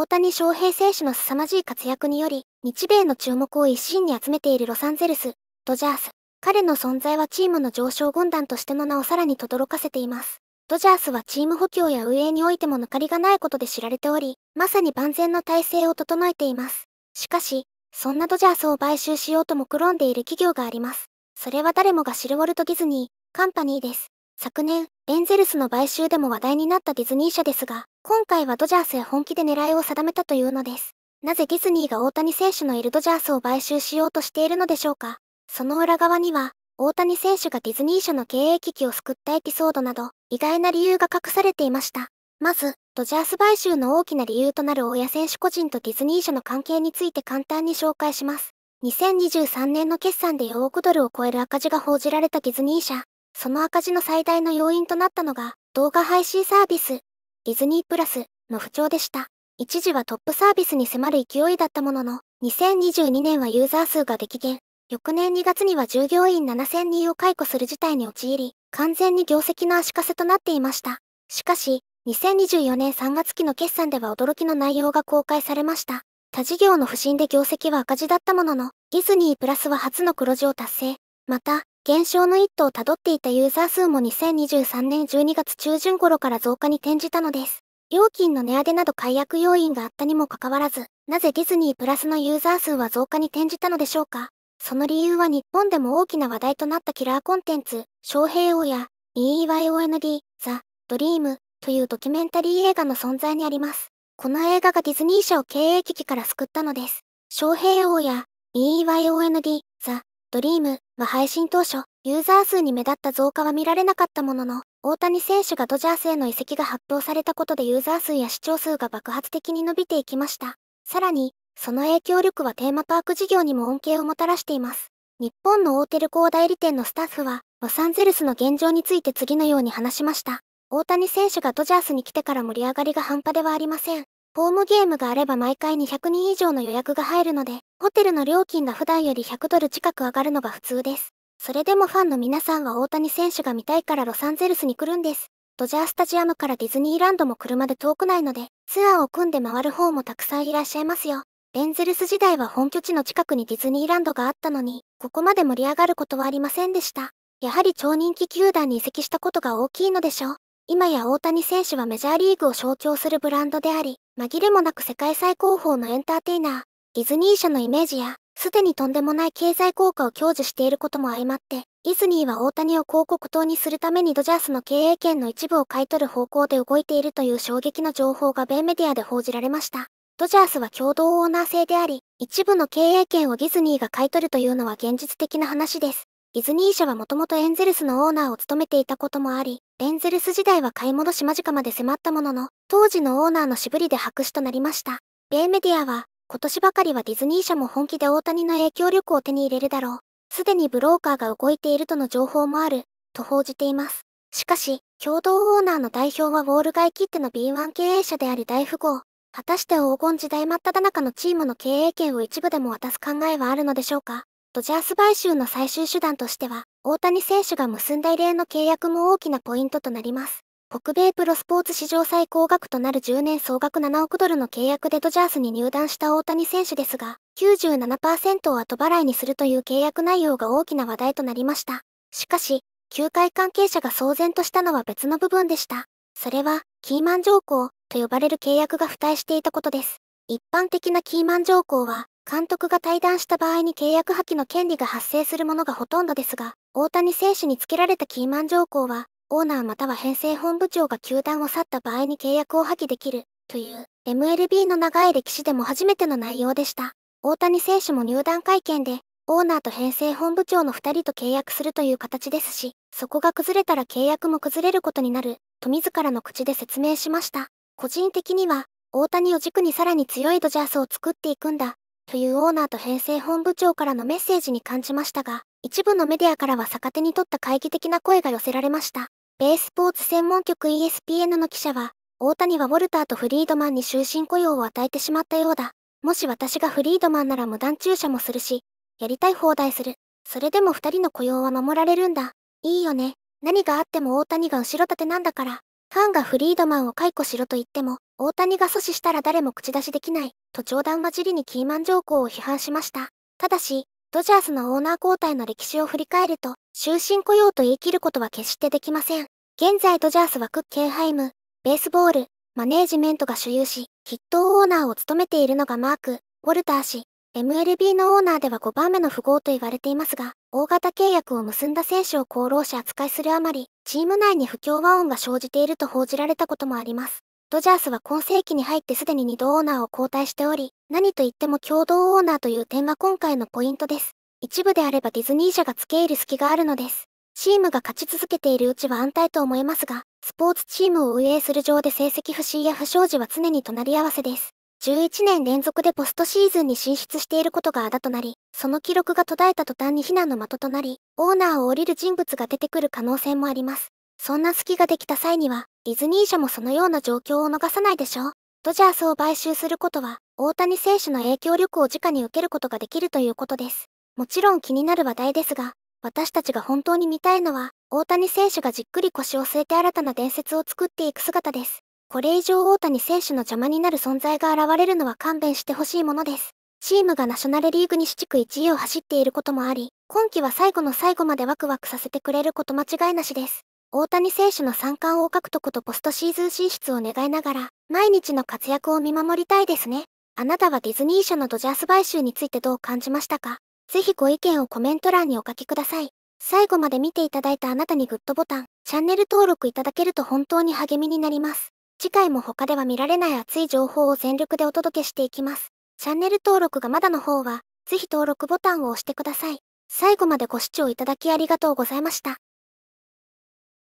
大谷翔平選手の凄まじい活躍により、日米の注目を一身に集めているロサンゼルス、ドジャース。彼の存在はチームの上昇軍団としての名をさらに轟かせています。ドジャースはチーム補強や運営においても抜かりがないことで知られており、まさに万全の体制を整えています。しかし、そんなドジャースを買収しようともくろんでいる企業があります。それは誰もが知るウォルト・ディズニー、カンパニーです。昨年、エンゼルスの買収でも話題になったディズニー社ですが、今回はドジャースへ本気で狙いを定めたというのです。なぜディズニーが大谷選手のいるドジャースを買収しようとしているのでしょうかその裏側には、大谷選手がディズニー社の経営危機を救ったエピソードなど、意外な理由が隠されていました。まず、ドジャース買収の大きな理由となる大谷選手個人とディズニー社の関係について簡単に紹介します。2023年の決算で4億ドルを超える赤字が報じられたディズニー社。その赤字の最大の要因となったのが、動画配信サービス、ディズニープラスの不調でした。一時はトップサービスに迫る勢いだったものの、2022年はユーザー数が激減。翌年2月には従業員7000人を解雇する事態に陥り、完全に業績の足かせとなっていました。しかし、2024年3月期の決算では驚きの内容が公開されました。他事業の不振で業績は赤字だったものの、ディズニープラスは初の黒字を達成。また、減少の一途をたどっていたユーザー数も2023年12月中旬頃から増加に転じたのです。料金の値上げなど解約要因があったにもかかわらず、なぜディズニープラスのユーザー数は増加に転じたのでしょうかその理由は日本でも大きな話題となったキラーコンテンツ、昌平王や EYOND、ザ・ドリームというドキュメンタリー映画の存在にあります。この映画がディズニー社を経営危機から救ったのです。昌平王や EYOND、ザ・ドリームは配信当初、ユーザー数に目立った増加は見られなかったものの、大谷選手がドジャースへの移籍が発表されたことでユーザー数や視聴数が爆発的に伸びていきました。さらに、その影響力はテーマパーク事業にも恩恵をもたらしています。日本の大手旅行代理店のスタッフは、ロサンゼルスの現状について次のように話しました。大谷選手がドジャースに来てから盛り上がりが半端ではありません。ホームゲームがあれば毎回200人以上の予約が入るので、ホテルの料金が普段より100ドル近く上がるのが普通です。それでもファンの皆さんは大谷選手が見たいからロサンゼルスに来るんです。ドジャースタジアムからディズニーランドも車で遠くないので、ツアーを組んで回る方もたくさんいらっしゃいますよ。エンゼルス時代は本拠地の近くにディズニーランドがあったのに、ここまで盛り上がることはありませんでした。やはり超人気球団に移籍したことが大きいのでしょう。今や大谷選手はメジャーリーグを象徴するブランドであり、紛れもなく世界最高峰のエンターテイナー、ディズニー社のイメージや、すでにとんでもない経済効果を享受していることも相まって、ディズニーは大谷を広告塔にするためにドジャースの経営権の一部を買い取る方向で動いているという衝撃の情報が米メディアで報じられました。ドジャースは共同オーナー制であり、一部の経営権をディズニーが買い取るというのは現実的な話です。ディズニー社はもともとエンゼルスのオーナーを務めていたこともあり、エンゼルス時代は買い戻し間近まで迫ったものの、当時のオーナーの渋りで白紙となりました。米メディアは、今年ばかりはディズニー社も本気で大谷の影響力を手に入れるだろう。すでにブローカーが動いているとの情報もある、と報じています。しかし、共同オーナーの代表はウォール街切手の B1 経営者である大富豪。果たして黄金時代真っ只中のチームの経営権を一部でも渡す考えはあるのでしょうかドジャース買収の最終手段としては、大谷選手が結んだ異例の契約も大きなポイントとなります。北米プロスポーツ史上最高額となる10年総額7億ドルの契約でドジャースに入団した大谷選手ですが、97%を後払いにするという契約内容が大きな話題となりました。しかし、球界関係者が騒然としたのは別の部分でした。それは、キーマン条項と呼ばれる契約が付帯していたことです。一般的なキーマン条項は、監督が退団した場合に契約破棄の権利が発生するものがほとんどですが、大谷選手に付けられたキーマン条項は、オーナーまたは編成本部長が球団を去った場合に契約を破棄できる、という、MLB の長い歴史でも初めての内容でした。大谷選手も入団会見で、オーナーと編成本部長の2人と契約するという形ですし、そこが崩れたら契約も崩れることになる、と自らの口で説明しました。個人的には、大谷を軸にさらに強いドジャースを作っていくんだ、というオーナーと編成本部長からのメッセージに感じましたが、一部のメディアからは逆手に取った懐疑的な声が寄せられました。ベースポーツ専門局 ESPN の記者は、大谷はウォルターとフリードマンに終身雇用を与えてしまったようだ。もし私がフリードマンなら無断駐車もするし、やりたい放題する。それでも二人の雇用は守られるんだ。いいよね。何があっても大谷が後ろ盾なんだから、ファンがフリードマンを解雇しろと言っても、大谷が阻止したら誰も口出しできない、と冗談交じりにキーマン条項を批判しました。ただし、ドジャースのオーナー交代の歴史を振り返ると、終身雇用と言い切ることは決してできません。現在ドジャースはクッケンハイム、ベースボール、マネージメントが所有し、筆頭オーナーを務めているのがマーク、ウォルター氏。MLB のオーナーでは5番目の富豪と言われていますが、大型契約を結んだ選手を功労者扱いするあまり、チーム内に不協和音が生じていると報じられたこともあります。ドジャースは今世紀に入ってすでに2度オーナーを交代しており、何と言っても共同オーナーという点は今回のポイントです。一部であればディズニー社が付け入る隙があるのです。チームが勝ち続けているうちは安泰と思えますが、スポーツチームを運営する上で成績不振や不祥事は常に隣り合わせです。11年連続でポストシーズンに進出していることがあだとなり、その記録が途絶えた途端に非難の的となり、オーナーを降りる人物が出てくる可能性もあります。そんな隙ができた際には、ディズニー社もそのような状況を逃さないでしょう。ドジャースを買収することは、大谷選手の影響力を直に受けることができるということです。もちろん気になる話題ですが、私たちが本当に見たいのは、大谷選手がじっくり腰を据えて新たな伝説を作っていく姿です。これ以上大谷選手の邪魔になる存在が現れるのは勘弁してほしいものです。チームがナショナルリーグに四地区1位を走っていることもあり、今季は最後の最後までワクワクさせてくれること間違いなしです。大谷選手の三冠王獲得とポストシーズン進出を願いながら、毎日の活躍を見守りたいですね。あなたはディズニー社のドジャース買収についてどう感じましたかぜひご意見をコメント欄にお書きください。最後まで見ていただいたあなたにグッドボタン、チャンネル登録いただけると本当に励みになります。次回も他では見られない熱い情報を全力でお届けしていきます。チャンネル登録がまだの方は、ぜひ登録ボタンを押してください。最後までご視聴いただきありがとうございました。